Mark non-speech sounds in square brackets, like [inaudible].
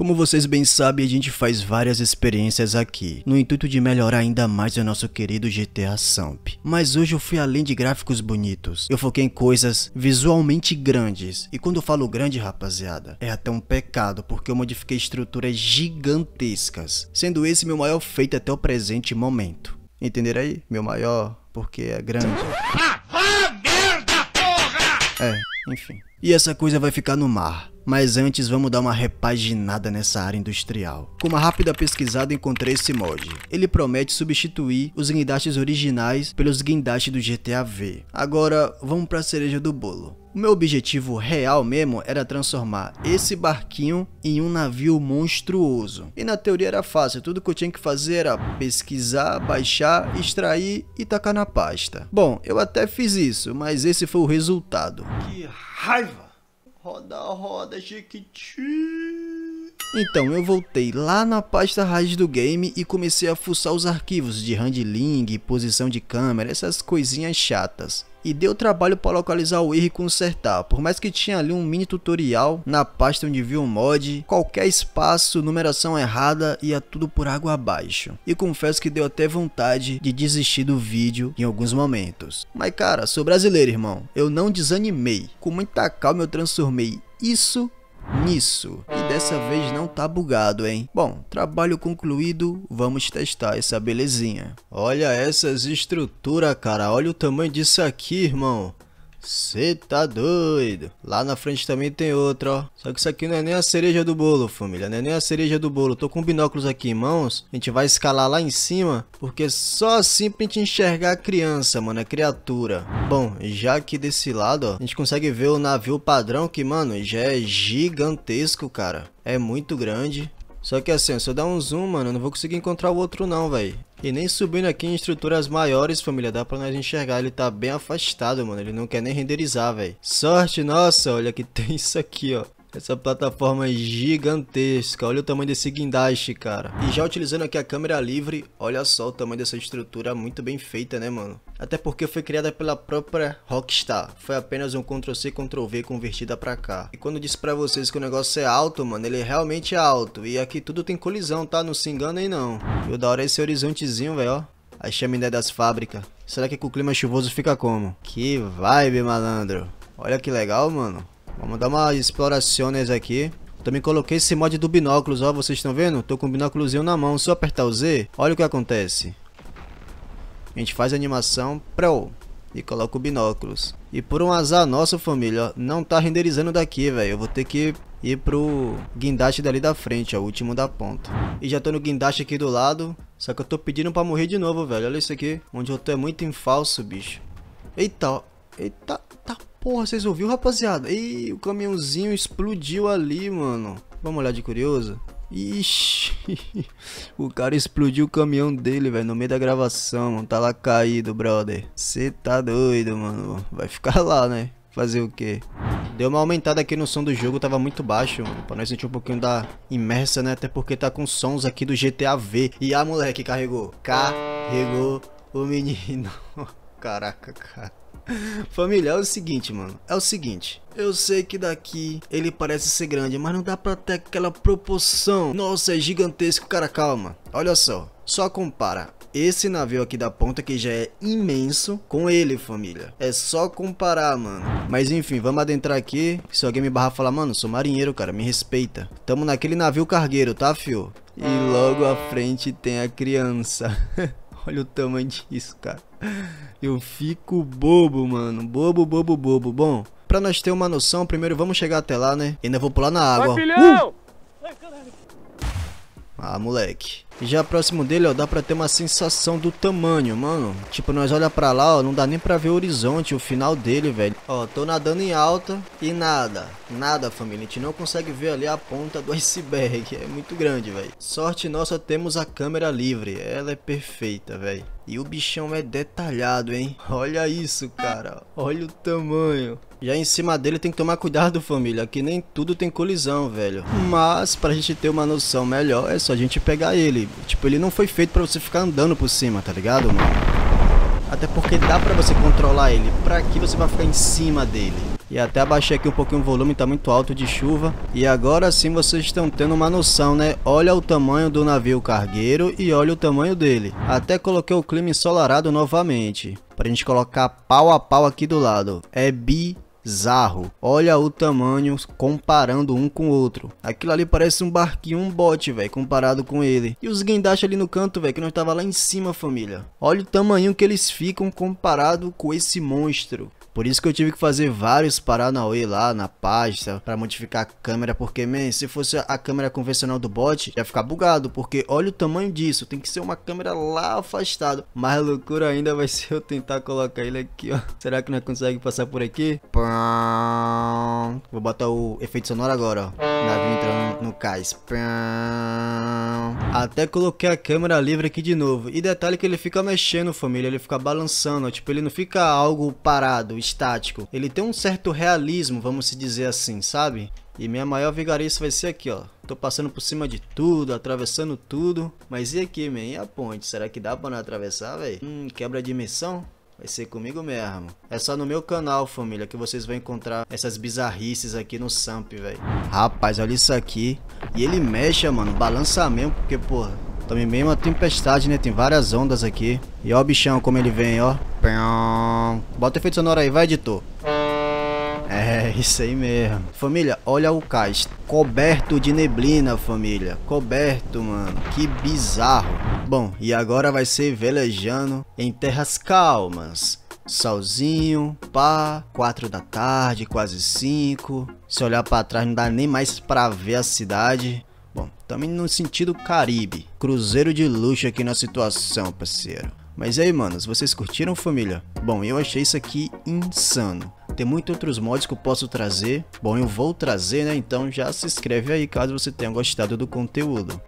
Como vocês bem sabem, a gente faz várias experiências aqui, no intuito de melhorar ainda mais o nosso querido GTA Samp. Mas hoje eu fui além de gráficos bonitos, eu foquei em coisas visualmente grandes. E quando eu falo grande, rapaziada, é até um pecado, porque eu modifiquei estruturas gigantescas, sendo esse meu maior feito até o presente momento. Entender aí? Meu maior, porque é grande. Ah, ah merda, porra! É, enfim. E essa coisa vai ficar no mar. Mas antes vamos dar uma repaginada nessa área industrial. Com uma rápida pesquisada encontrei esse mod. Ele promete substituir os guindastes originais pelos guindastes do GTA V. Agora vamos para a cereja do bolo. O meu objetivo real mesmo era transformar esse barquinho em um navio monstruoso. E na teoria era fácil, tudo que eu tinha que fazer era pesquisar, baixar, extrair e tacar na pasta. Bom, eu até fiz isso, mas esse foi o resultado. Que raiva. Roda, roda, Jequiti. Então eu voltei lá na pasta raiz do game e comecei a fuçar os arquivos de handling, posição de câmera, essas coisinhas chatas. E deu trabalho para localizar o erro e consertar, por mais que tinha ali um mini tutorial na pasta onde viu o mod, qualquer espaço, numeração errada, ia tudo por água abaixo. E confesso que deu até vontade de desistir do vídeo em alguns momentos. Mas cara, sou brasileiro irmão, eu não desanimei, com muita calma eu transformei isso nisso. E dessa vez não tá bugado, hein? Bom, trabalho concluído, vamos testar essa belezinha. Olha essas estruturas, cara. Olha o tamanho disso aqui, irmão. Cê tá doido. Lá na frente também tem outra, ó. Só que isso aqui não é nem a cereja do bolo, família. Não é nem a cereja do bolo. Tô com binóculos aqui em mãos. A gente vai escalar lá em cima, porque só assim pra gente enxergar a criança, mano, a criatura. Bom, já aqui desse lado, ó, a gente consegue ver o navio padrão que, mano, já é gigantesco, cara. É muito grande. Só que assim, se eu dar um zoom, mano, eu não vou conseguir encontrar o outro não, velho. E nem subindo aqui em estruturas maiores, família, dá pra nós enxergar. Ele tá bem afastado, mano. Ele não quer nem renderizar, velho. Sorte nossa, olha que [laughs] tem isso aqui, ó. Essa plataforma é gigantesca, olha o tamanho desse guindaste, cara. E já utilizando aqui a câmera livre, olha só o tamanho dessa estrutura, muito bem feita, né, mano? Até porque foi criada pela própria Rockstar, foi apenas um Ctrl-C, Ctrl-V convertida pra cá. E quando eu disse pra vocês que o negócio é alto, mano, ele é realmente é alto. E aqui tudo tem colisão, tá? Não se aí não. E o da hora é esse horizontezinho, velho, ó a chaminé das fábricas. Será que com o clima chuvoso fica como? Que vibe, malandro. Olha que legal, mano. Vamos dar umas explorações aqui. Também coloquei esse mod do binóculos, ó, vocês estão vendo? Tô com o binóculozinho na mão, se eu apertar o Z, olha o que acontece. A gente faz a animação pro e coloca o binóculos. E por um azar nosso, família, ó, não tá renderizando daqui, velho. Eu vou ter que ir pro guindaste dali da frente, ó, o último da ponta. E já tô no guindaste aqui do lado, só que eu tô pedindo pra morrer de novo, velho. Olha isso aqui, onde eu tô é muito em falso, bicho. Eita, ó. Eita, tá Porra, vocês ouviram, rapaziada? Ei, o caminhãozinho explodiu ali, mano. Vamos olhar de curioso? Ixi, [laughs] o cara explodiu o caminhão dele, velho, no meio da gravação, mano. Tá lá caído, brother. Cê tá doido, mano. Vai ficar [laughs] lá, né? Fazer o quê? Deu uma aumentada aqui no som do jogo, tava muito baixo, mano, pra nós sentir um pouquinho da imersa, né? Até porque tá com sons aqui do GTA V. E a ah, moleque carregou. Carregou o menino. [laughs] Caraca, cara. [laughs] Família, é o seguinte, mano. É o seguinte. Eu sei que daqui ele parece ser grande, mas não dá pra ter aquela proporção. Nossa, é gigantesco, cara. Calma. Olha só. Só compara esse navio aqui da ponta que já é imenso com ele, família. É só comparar, mano. Mas enfim, vamos adentrar aqui. Se alguém me barrar falar, mano, sou marinheiro, cara, me respeita. Tamo naquele navio cargueiro, tá, fio? E logo à frente tem a criança. [laughs] Olha o tamanho disso, cara. [laughs] Eu fico bobo, mano. Bobo, bobo, bobo. Bom, pra nós ter uma noção, primeiro vamos chegar até lá, né? E ainda vou pular na água. Vai, uh! filhão! Uh! Ai, ah, moleque. Já próximo dele, ó, dá pra ter uma sensação do tamanho, mano. Tipo, nós olha pra lá, ó, não dá nem pra ver o horizonte, o final dele, velho. Ó, tô nadando em alta e nada. Nada, família. A gente não consegue ver ali a ponta do [laughs] iceberg. É muito grande, velho. Sorte nossa, temos a câmera livre. Ela é perfeita, velho. E o bichão é detalhado, hein? [laughs] Olha isso, cara. Olha o tamanho. Já em cima dele tem que tomar cuidado, família, que nem tudo tem colisão, velho. Mas pra gente ter uma noção melhor, é só a gente pegar ele. Tipo, ele não foi feito pra você ficar andando por cima, tá ligado, mano? Até porque dá pra você controlar ele. Pra que você vai ficar em cima dele? E até abaixei aqui um pouquinho o volume, tá muito alto de chuva. E agora sim vocês estão tendo uma noção, né? Olha o tamanho do navio cargueiro e olha o tamanho dele. Até coloquei o clima ensolarado novamente. Pra gente colocar pau a pau aqui do lado. É bi bizarro. Olha o tamanho comparando um com o outro. Aquilo ali parece um barquinho, um bote, velho, comparado com ele. E os guindastes ali no canto, velho, que nós tava lá em cima, família. Olha o tamanho que eles ficam comparado com esse monstro. Por isso que eu tive que fazer vários paranauê lá na pasta para modificar a câmera, porque, man, se fosse a câmera convencional do bot, ia ficar bugado, porque olha o tamanho disso, tem que ser uma câmera lá afastada. mais loucura ainda vai ser eu tentar colocar ele aqui, ó. Será que não consegue passar por aqui? Vou botar o efeito sonoro agora, ó. Navio entrando no cais. Até coloquei a câmera livre aqui de novo. E detalhe que ele fica mexendo, família, ele fica balançando, ó. tipo, ele não fica algo parado estático. Ele tem um certo realismo, vamos se dizer assim, sabe? E minha maior vigarista vai ser aqui, ó. Tô passando por cima de tudo, atravessando tudo. Mas e aqui, man? E a ponte? Será que dá pra não atravessar, velho? Hum, quebra de missão? Vai ser comigo mesmo. É só no meu canal, família, que vocês vão encontrar essas bizarrices aqui no Samp, velho. Rapaz, olha isso aqui. E ele mexe, mano. Balança mesmo, porque, porra, também meio uma tempestade, né? Tem várias ondas aqui. E ó o bichão como ele vem, ó. Bota efeito sonoro aí, vai editor. É, isso aí mesmo. Família, olha o cais. Coberto de neblina, família. Coberto, mano. Que bizarro. Bom, e agora vai ser velejando em terras calmas. Solzinho, pá, 4 da tarde, quase 5. Se olhar para trás não dá nem mais para ver a cidade. Bom, também no sentido Caribe. Cruzeiro de luxo aqui na situação, parceiro. Mas aí, manos, vocês curtiram, família? Bom, eu achei isso aqui insano. Tem muitos outros mods que eu posso trazer. Bom, eu vou trazer, né? Então já se inscreve aí caso você tenha gostado do conteúdo.